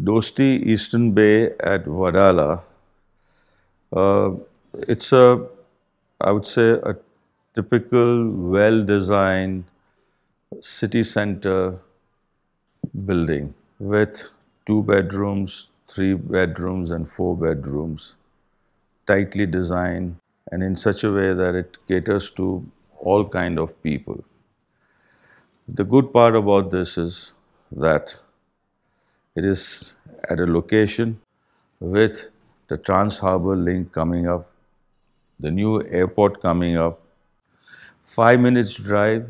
Dosti Eastern Bay at Wadala. Uh, it's a, I would say, a typical well-designed city center building with two bedrooms, three bedrooms and four bedrooms, tightly designed and in such a way that it caters to all kind of people. The good part about this is that it is at a location with the Trans Harbour Link coming up, the new airport coming up. Five minutes drive,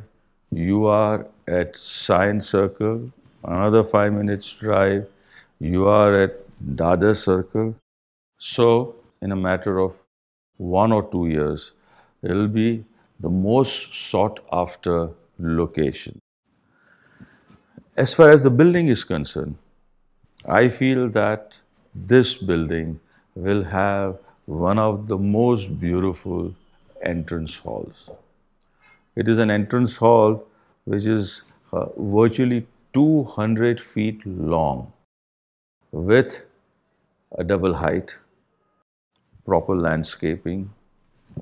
you are at Science Circle. Another five minutes drive, you are at Dada Circle. So, in a matter of one or two years, it will be the most sought after location. As far as the building is concerned, I feel that this building will have one of the most beautiful entrance halls. It is an entrance hall which is uh, virtually 200 feet long with a double height, proper landscaping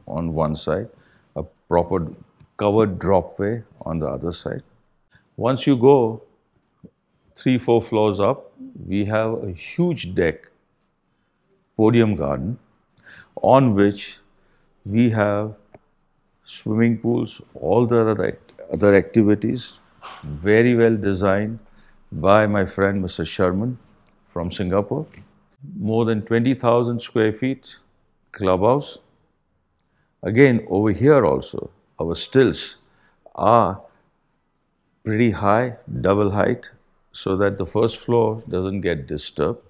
on one side, a proper covered dropway on the other side. Once you go three, four floors up, we have a huge deck, podium garden, on which we have swimming pools, all the other, activities, very well designed by my friend Mr. Sherman from Singapore. More than 20,000 square feet clubhouse. Again, over here also, our stills are pretty high, double height, so that the first floor doesn't get disturbed.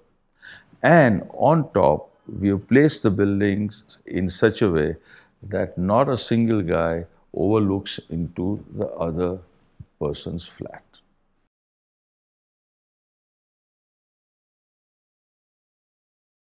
And on top, we have placed the buildings in such a way that not a single guy overlooks into the other person's flat.